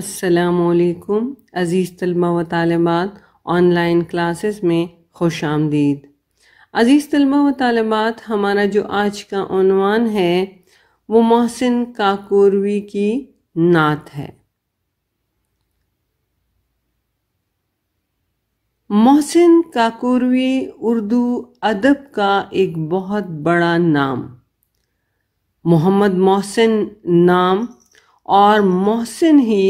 असलकुम अज़ीज़ तलबा व तालबात ऑनलाइन क्लासेस में खुश आमदीद अज़ीज़ तलबा व तलबात हमारा जो आज का अनवान है वो मोहसिन काकोरवी की नात है मोहसिन काकोरवी उर्दू अदब का एक बहुत बड़ा नाम मोहम्मद मोहसिन नाम और मोहसिन ही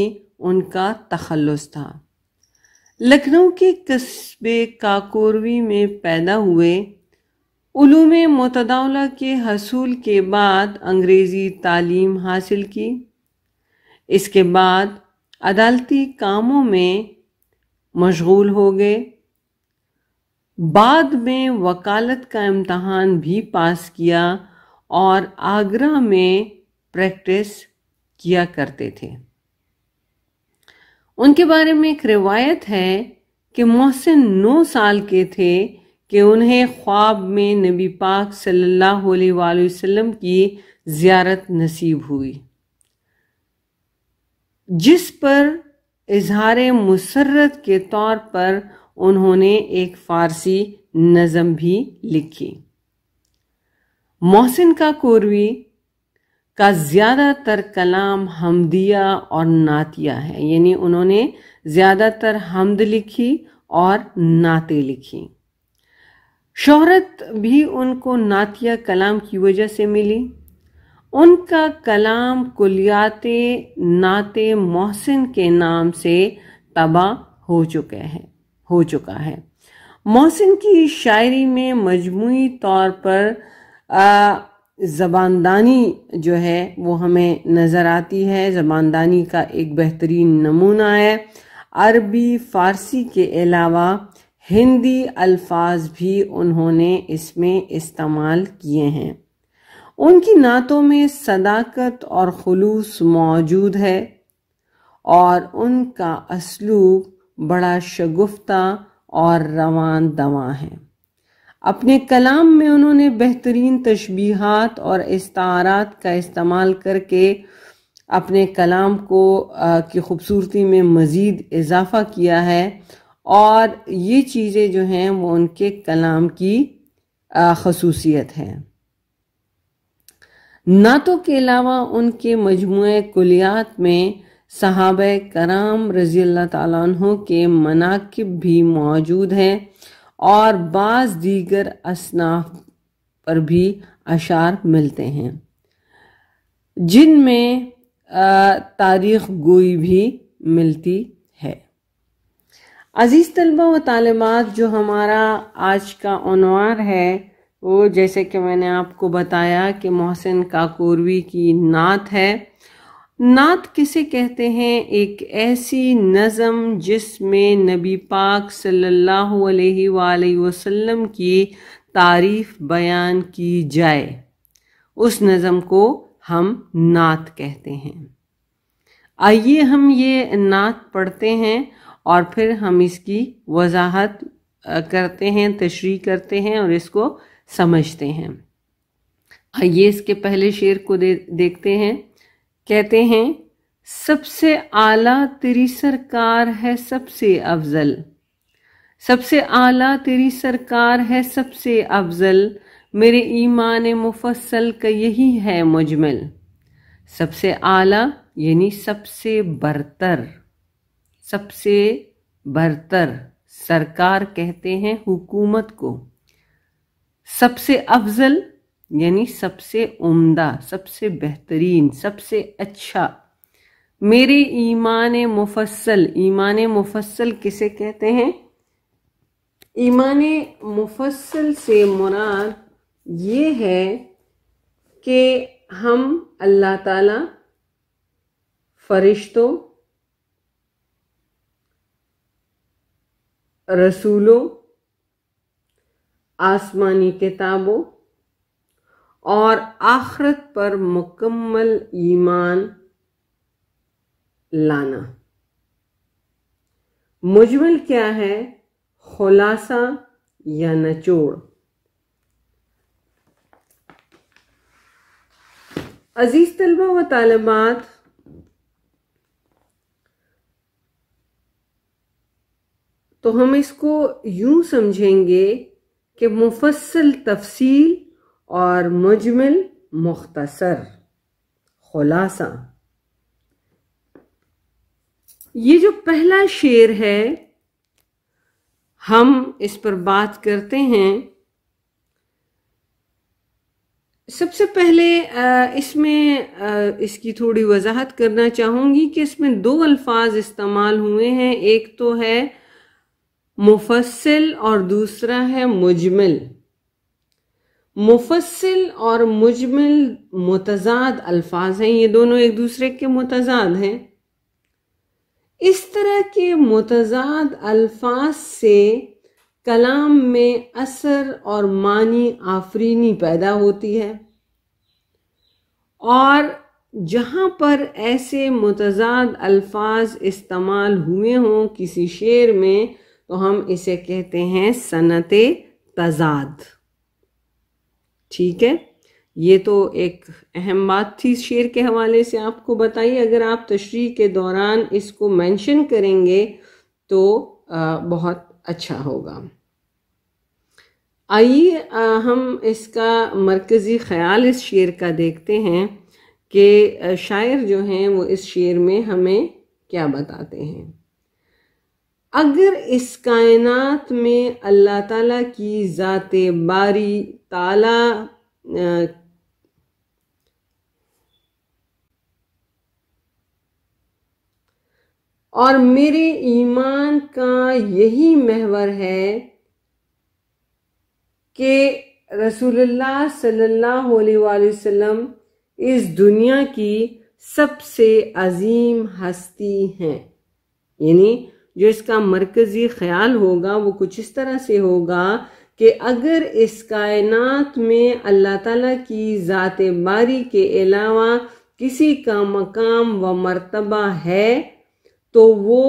उनका तखलस था लखनऊ के कस्बे काकोरवी में पैदा हुए उलूम मतदाला के हसूल के बाद अंग्रेज़ी तालीम हासिल की इसके बाद अदालती कामों में मशगूल हो गए बाद में वकालत का इम्तहान भी पास किया और आगरा में प्रैक्टिस किया करते थे उनके बारे में एक रिवायत है कि मोहसिन नौ साल के थे कि उन्हें ख्वाब में नबी पाक सल्लल्लाहु अलैहि वसल्लम की ज़ियारत नसीब हुई जिस पर इजहार मुसरत के तौर पर उन्होंने एक फ़ारसी नज़म भी लिखी मोहसिन का कुरवी का ज़्यादातर कलाम हमदिया और नातिया है यानी उन्होंने ज़्यादातर हमद लिखी और नाते लिखी शोहरत भी उनको नातिया कलाम की वजह से मिली उनका कलाम कुलियाते नाते मोहसिन के नाम से तबाह हो चुके हैं हो चुका है मोहसिन की शायरी में मजमू तौर पर आ, ज़बानदानी जो है वो हमें नज़र आती है ज़बानदानी का एक बेहतरीन नमूना है अरबी फ़ारसी के अलावा हिंदी अल्फाज भी उन्होंने इसमें इस्तेमाल किए हैं उनकी नातों में सदाकत और खलूस मौजूद है और उनका असलूब बड़ा शगुफ्ता और रवान दवा है अपने कलाम में उन्होंने बेहतरीन तशबीहात और इस्तारात का इस्तेमाल करके अपने कलाम को की खूबसूरती में मज़ीद इजाफा किया है और ये चीज़ें जो हैं वो उनके कलाम की खसूसियत है नातों के अलावा उनके मजमू कुलियात में सहाब कराम रजील्ला अल्लाह तहों के मनाकब भी मौजूद हैं और बाज़ दीगर असनाफ पर भी अशार मिलते हैं जिनमें तारीख गोई भी मिलती है अज़ीज़ तलबा व तालबात जो हमारा आज का अनवार है वो जैसे कि मैंने आपको बताया कि मोहसिन काकोरवी की नात है नात किसे कहते हैं एक ऐसी नज़म जिसमें नबी पाक सल्लल्लाहु अलैहि वसल्लम की तारीफ बयान की जाए उस नज़म को हम नात कहते हैं आइए हम ये नात पढ़ते हैं और फिर हम इसकी वजाहत करते हैं तशरी करते हैं और इसको समझते हैं आइए इसके पहले शेर को दे, देखते हैं कहते हैं सबसे आला तेरी सरकार है सबसे अफजल सबसे आला तेरी सरकार है सबसे अफजल मेरे ईमान मुफसल का यही है मुजमल सबसे आला यानी सबसे बरतर सबसे बरतर सरकार कहते हैं हुकूमत को सबसे अफजल यानी सबसे उम्दा सबसे बेहतरीन सबसे अच्छा मेरे ईमान मुफसल ईमान मुफसल किसे कहते हैं ईमान मुफसल से मुराद ये है कि हम अल्लाह ताला फरिश्तों रसूलों आसमानी किताबों और आखरत पर मुकम्मल ईमान लाना मुजमल क्या है खुलासा या नचोड़ अजीज तलबा व तालबात तो हम इसको यूं समझेंगे कि मुफसल तफसील और मुजमिल मुख्तसर खुलासा ये जो पहला शेर है हम इस पर बात करते हैं सबसे पहले इसमें इसकी थोड़ी वजाहत करना चाहूंगी कि इसमें दो अल्फाज इस्तेमाल हुए हैं एक तो है मुफसल और दूसरा है मुजमिल मुफसिल और मुजमिल मुतजाद अल्फाज हैं ये दोनों एक दूसरे के मुतजाद हैं इस तरह के मुतजाद अल्फाज से कलाम में असर और मानी आफरीनी पैदा होती है और जहाँ पर ऐसे मुतजाद अल्फाज इस्तेमाल हुए हों किसी शेर में तो हम इसे कहते हैं सनत तजाद ठीक है ये तो एक अहम बात थी शेर के हवाले से आपको बताइए अगर आप तशरी के दौरान इसको मेंशन करेंगे तो आ, बहुत अच्छा होगा आइए हम इसका मरकज़ी ख्याल इस शेर का देखते हैं कि शायर जो हैं वो इस शेर में हमें क्या बताते हैं अगर इस कायनात में अल्लाह ताला की ज़ात बारी ताला और मेरे ईमान का यही महवर है कि रसूलुल्लाह सल्लल्लाहु अलैहि वसल्लम इस दुनिया की सबसे अजीम हस्ती हैं यानी जो इसका मरकजी ख्याल होगा वो कुछ इस तरह से होगा कि अगर इस कायनात में अल्लाह ताला की ज़ात बारी के अलावा किसी का मकाम व मर्तबा है तो वो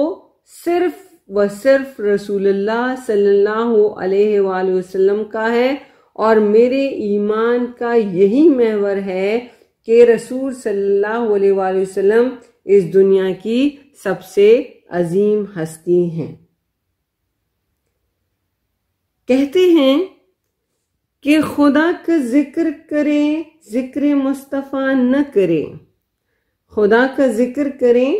सिर्फ व सिर्फ रसूलुल्लाह सल्लल्लाहु अलैहि वसल्लम का है और मेरे ईमान का यही महवर है कि रसूल सल्लल्लाहु अलैहि वसल्लम इस दुनिया की सबसे अजीम हस्ती हैं कहते हैं कि खुदा का जिक्र करें जिक्र मुस्तफ़ा न करें खुदा का जिक्र करें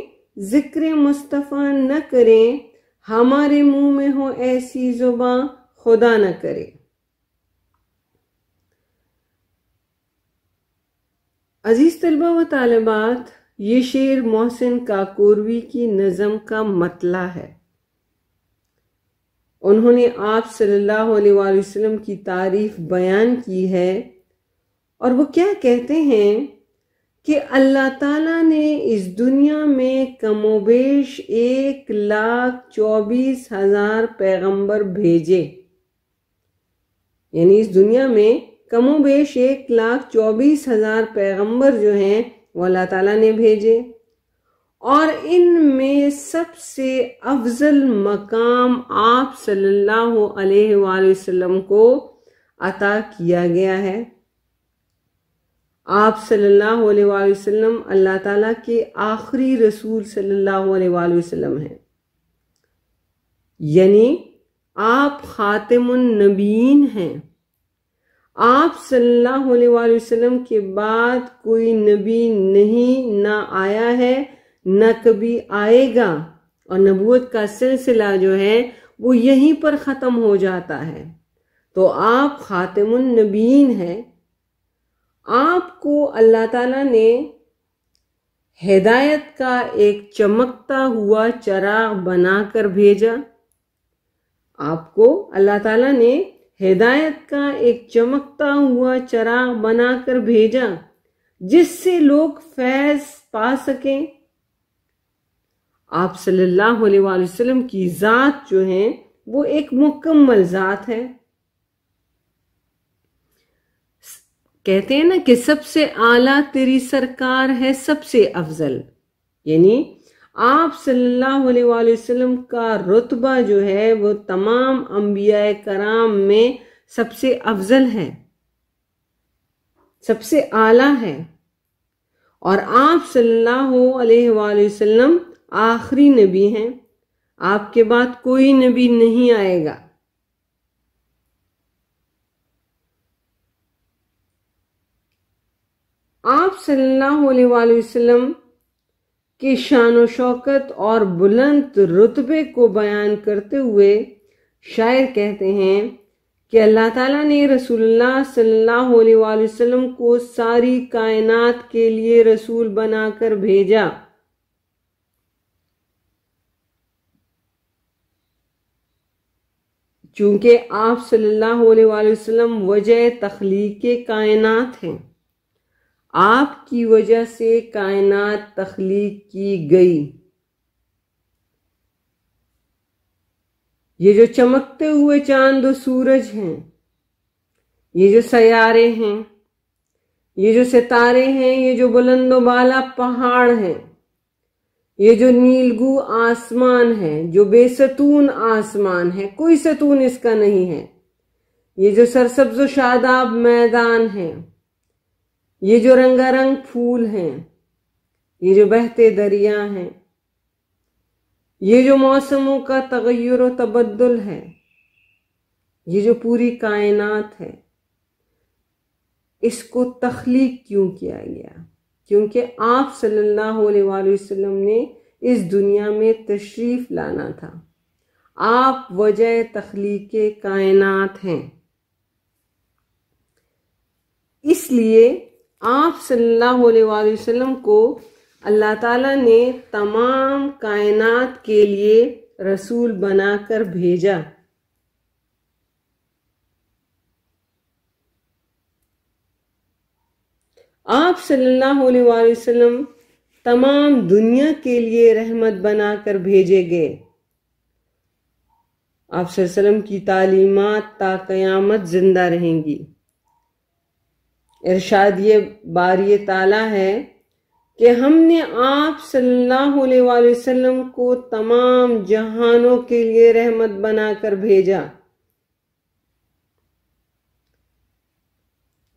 जिक्र मुस्तफ़ा न करें हमारे मुंह में हो ऐसी जुबा खुदा न करे अजीज तलबा व तालबात ये शेर मोहसिन काकोरवी की नज़म का मतला है उन्होंने आप सल्लल्लाहु अलैहि वसल्लम की तारीफ बयान की है और वो क्या कहते हैं कि अल्लाह ताला ने इस दुनिया में कमोबेश एक लाख चौबीस हजार पैगंबर भेजे यानी इस दुनिया में कमोबेश एक लाख चौबीस हजार पैगंबर जो हैं वो अल्लाह ताला ने भेजे और इनमें सबसे अफजल मकाम आप सल्लल्लाहु अलैहि वसल्लम को अता किया गया है आप सल्लल्लाहु अलैहि वसल्लम अल्लाह ताला के आखिरी रसूल सल्लल्लाहु अलैहि वसल्लम हैं यानी आप खातिमुन नबीन हैं आप सल्लल्लाहु अलैहि वसल्लम के बाद कोई नबी नहीं ना आया है न कभी आएगा और नबूत का सिलसिला जो है वो यहीं पर ख़त्म हो जाता है तो आप ख़ातमनबीन है हैं आपको अल्लाह ताला ने हिदायत का एक चमकता हुआ चराग बनाकर भेजा आपको अल्लाह ताला ने हिदायत का एक चमकता हुआ चराग बनाकर भेजा जिससे लोग फैज पा सकें आप सल्लल्लाहु अलैहि वसल्लम की ज़ात जो है वो एक मुकम्मल ज़ात है कहते हैं ना कि सबसे आला तेरी सरकार है सबसे अफजल यानी आप सल्लल्लाहु अलैहि वसल्लम का रुतबा जो है वो तमाम अम्बिया कराम में सबसे अफजल है सबसे आला है और आप सल्लल्लाहु अलैहि वसल्लम आखिरी नबी हैं आपके बाद कोई नबी नहीं आएगा आप सल्लल्लाहु अलैहि वसल्लम के शान शौकत और बुलंद रुतबे को बयान करते हुए शायर कहते हैं कि अल्लाह ताला ने रसूलुल्लाह सल्लल्लाहु अलैहि वसल्लम को सारी कायनात के लिए रसूल बनाकर भेजा चूंकि आप सल्लल्लाहु अलैहि वसल्लम वजह तख्लीक कायनात हैं आपकी वजह से कायनात तख्लीक की गई ये जो चमकते हुए चांद और सूरज हैं ये जो सयारे हैं ये जो सितारे हैं ये जो बुलंदोबाला पहाड़ हैं ये जो नीलगु आसमान है जो बेसतून आसमान है कोई सतून इसका नहीं है ये जो सरसब्ज शादाब मैदान है ये जो रंगारंग फूल हैं ये जो बहते दरिया हैं ये जो मौसमों का तगैर तबद्दुल है ये जो पूरी कायनात है इसको तख्लीक क्यों किया गया क्योंकि आप सल्लल्लाहु अलैहि वसल्लम ने इस दुनिया में तशरीफ लाना था आप वजह तख्लीक कायनात हैं इसलिए आप सल्लल्लाहु अलैहि वसल्लम को अल्लाह ताला ने तमाम कायनात के लिए रसूल बनाकर भेजा आप सल्लल्लाहु अलैहि वसल्लम तमाम दुनिया के लिए रहमत बनाकर भेजे गए आप सल्लम की तालीमत ता क़यामत ज़िंदा रहेंगी इरशाद ये ये ताला है कि हमने आप सल्लल्लाहु अलैहि वसल्लम को तमाम जहानों के लिए रहमत बनाकर भेजा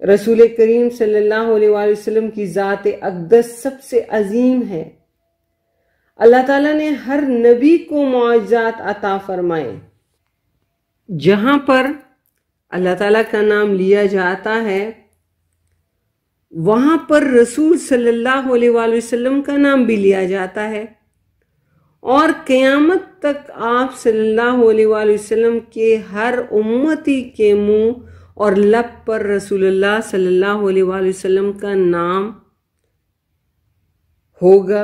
रसूल करीम सल्लाम की ज़ात अकदस सबसे अजीम है अल्लाह ताला ने हर नबी को मुआजात अता फरमाए जहाँ पर अल्लाह ताला का नाम लिया जाता है वहाँ पर रसूल सल्लल्लाहु अलैहि वसल्लम का नाम भी लिया जाता है और क़यामत तक आप सल्लल्लाहु अलैहि वसल्लम के हर उम्मती के मुंह और लब पर रसूलुल्लाह सल्लल्लाहु अलैहि वसल्लम का नाम होगा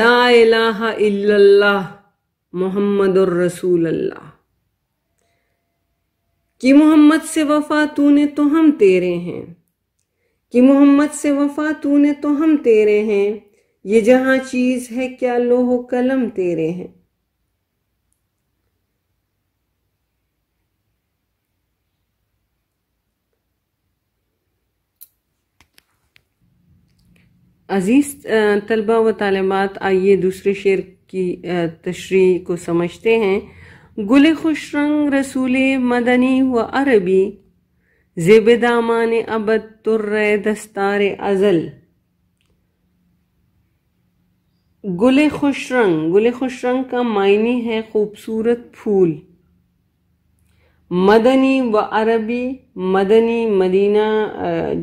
ला इलाहा इल्लल्लाह मोहम्मद और रसूल अल्लाह कि मोहम्मद से वफा तूने तो हम तेरे हैं कि मोहम्मद से वफा तूने तो हम तेरे हैं ये जहां चीज है क्या लोहो कलम तेरे हैं अज़ीज़ तलबा व तालबात आइए दूसरे शेर की तशरी को समझते हैं गुल खुश रंग रसूल मदनी व अरबी जेब दामान अब तुर्र दस्तार अज़ल गुल खुश रंग गुल खुश रंग का मायने है खूबसूरत फूल मदनी व अरबी मदनी मदीना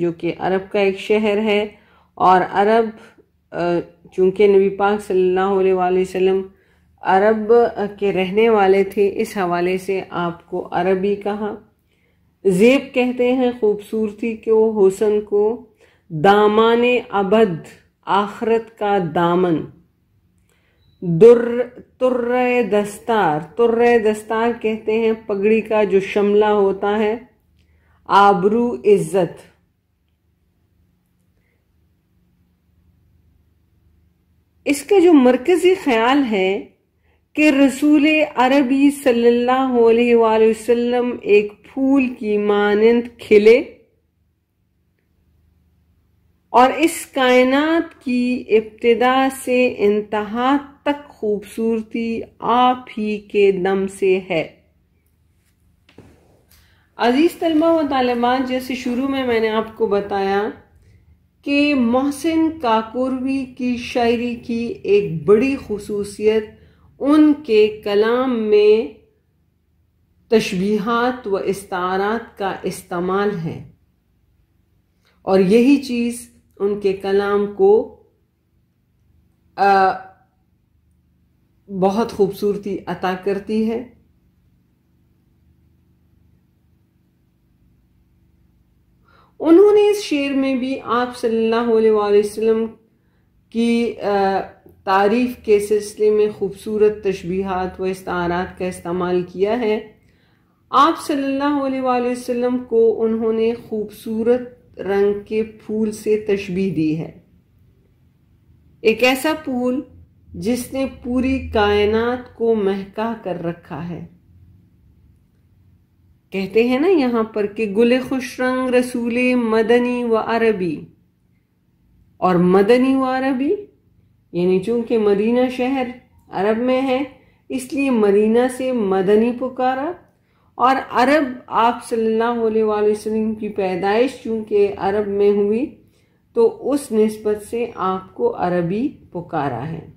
जो कि अरब का एक शहर है और अरब चूँकि नबी पाक सल्लल्लाहु अलैहि वसल्लम अरब के रहने वाले थे इस हवाले से आपको अरबी कहा जेब कहते हैं खूबसूरती को हुसन को दामान अबद आखरत का दामन दुर्र तुर्र दस्तार तुर्र दस्तार कहते हैं पगड़ी का जो शमला होता है आबरू इज्जत इसका जो मरकज़ी ख्याल है कि रसूल अरबी सल्लल्लाहु अलैहि वसल्लम एक फूल की मानंद खिले और इस कायनात की इब्तदा से इंतहा तक खूबसूरती आप ही के दम से है अज़ीज़ तलबा व तालिबान जैसे शुरू में मैंने आपको बताया कि मोहसिन काकुरवी की शायरी की एक बड़ी खसूसियत उनके कलाम में तशबीहात व इस्तारात का इस्तेमाल है और यही चीज़ उनके कलाम को आ, बहुत खूबसूरती अता करती है उन्होंने इस शेर में भी आप सल्लल्लाहु अलैहि वसल्लम की तारीफ के सिलसिले में खूबसूरत तशबीहात व इस्तारात का इस्तेमाल किया है आप सल्लल्लाहु अलैहि वसल्लम को उन्होंने खूबसूरत रंग के फूल से तशबी दी है एक ऐसा फूल जिसने पूरी कायनात को महका कर रखा है कहते हैं ना यहाँ पर कि गुल खुश रंग रसूल मदनी व अरबी और मदनी व अरबी यानी चूंकि मदीना शहर अरब में है इसलिए मदीना से मदनी पुकारा और अरब आप सल्लल्लाहु अलैहि वसल्लम की पैदाइश चूंकि अरब में हुई तो उस नस्बत से आपको अरबी पुकारा है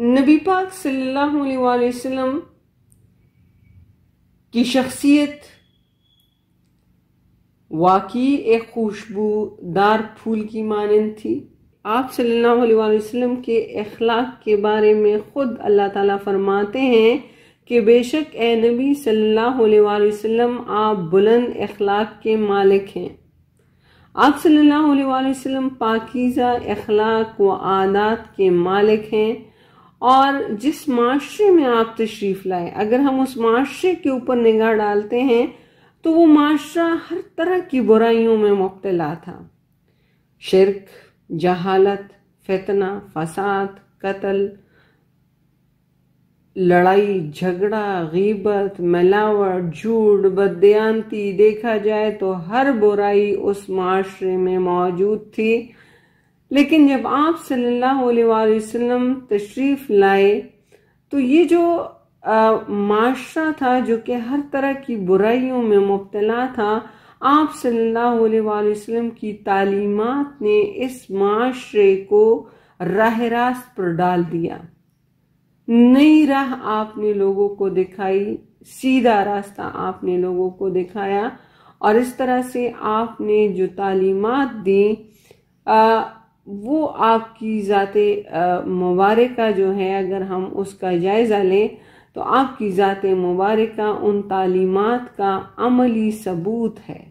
नबी पाक सल्लल्लाहु अलैहि वसल्लम की शख्सियत वाकई एक खुशबूदार फूल की मानंद थी आप सल्लल्लाहु अलैहि वसल्लम के अखलाक के बारे में ख़ुद अल्लाह ताला फरमाते हैं कि बेशक ए नबी सल्लल्लाहु अलैहि वसल्लम आप बुलंद अखलाक के मालिक हैं आप सल्लल्लाहु अलैहि वसल्लम पाकिज़ा अखलाक व आदात के मालिक हैं और जिस माशरे में आप तशरीफ लाए अगर हम उस माशरे के ऊपर निगाह डालते हैं तो वो माशरा हर तरह की बुराइयों में मुबतला था शिरक जहालत फितना फसाद कत्ल लड़ाई झगड़ा गीबत मिलावट झूठ बदयांती देखा जाए तो हर बुराई उस माशरे में मौजूद थी लेकिन जब आप सल्लल्लाहु अलैहि वसल्लम तशरीफ लाए तो ये जो माशरा था जो कि हर तरह की बुराइयों में मुबतला था आप सल्लल्लाहु अलैहि वसल्लम की तालीमत ने इस माशरे को राह रास्त पर डाल दिया नई राह आपने लोगों को दिखाई सीधा रास्ता आपने लोगों को दिखाया और इस तरह से आपने जो तालीमत दी आ, वो आपकी ज़ात मुबारका जो है अगर हम उसका जायज़ा लें तो आपकी ज़ात मुबारका उन तालीमात का अमली सबूत है